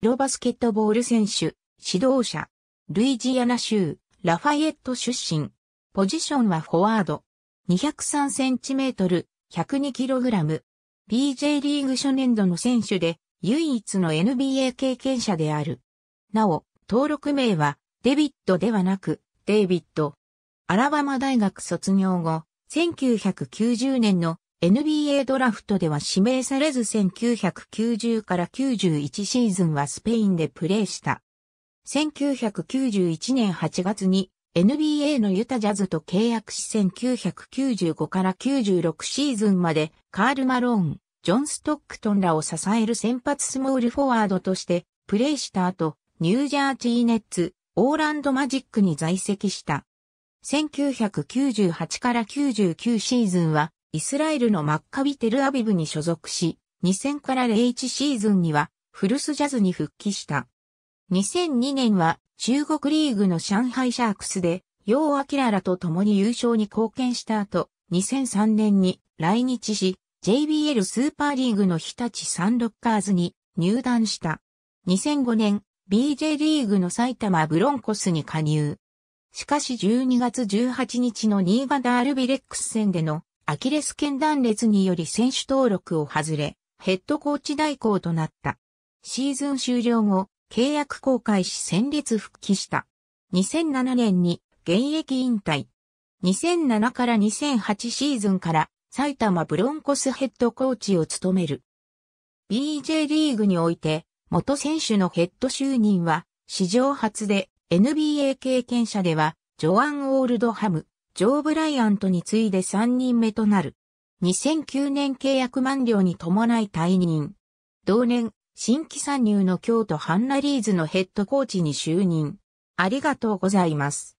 ロバスケットボール選手、指導者、ルイジアナ州、ラファイエット出身。ポジションはフォワード。2 0 3トル、1 0 2ラム。BJ リーグ初年度の選手で、唯一の NBA 経験者である。なお、登録名は、デビッドではなく、デイビッド。アラバマ大学卒業後、1990年の NBA ドラフトでは指名されず1990から91シーズンはスペインでプレーした。1991年8月に NBA のユタジャズと契約し1995から96シーズンまでカール・マローン、ジョン・ストックトンらを支える先発スモールフォワードとしてプレーした後、ニュージャージーネッツ、オーランドマジックに在籍した。1998から99シーズンはイスラエルのマッカビ・テルアビブに所属し、2000から01シーズンにはフルスジャズに復帰した。2002年は中国リーグの上海シャークスで、ヨアキララと共に優勝に貢献した後、2003年に来日し、JBL スーパーリーグの日立サンロッカーズに入団した。2005年、BJ リーグの埼玉ブロンコスに加入。しかし12月18日の新潟アルビレックス戦でのアキレス腱断裂により選手登録を外れ、ヘッドコーチ代行となった。シーズン終了後、契約更改し戦列復帰した。2007年に現役引退。2007から2008シーズンから埼玉ブロンコスヘッドコーチを務める。BJ リーグにおいて、元選手のヘッド就任は史上初で NBA 経験者ではジョアン・オールドハム、ジョー・ブライアントに次いで3人目となる。2009年契約満了に伴い退任。同年、新規参入の京都ハンナリーズのヘッドコーチに就任。ありがとうございます。